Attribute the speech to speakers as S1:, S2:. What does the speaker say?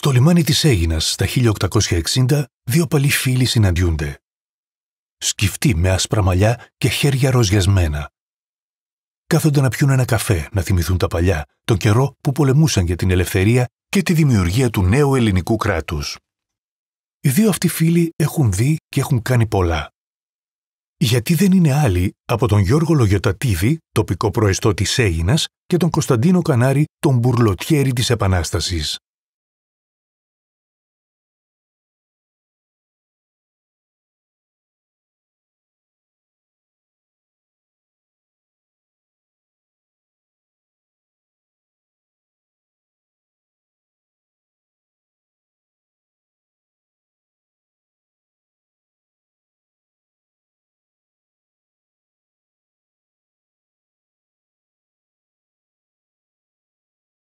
S1: Στο λιμάνι της Αίγινας, τα 1860, δύο παλιοί φίλοι συναντιούνται. Σκυφτοί με άσπρα μαλλιά και χέρια ροζιασμένα. Κάθονται να πιούν ένα καφέ, να θυμηθούν τα παλιά, τον καιρό που πολεμούσαν για την ελευθερία και τη δημιουργία του νέου ελληνικού κράτους. Οι δύο αυτοί φίλοι έχουν δει και έχουν κάνει πολλά. Γιατί δεν είναι άλλοι από τον Γιώργο Λογιοτατίδη, τοπικό προεστό της Αίγινας, και τον Κωνσταντίνο Κανάρη, τον μπουρλοτιέρη της Επανάστασης.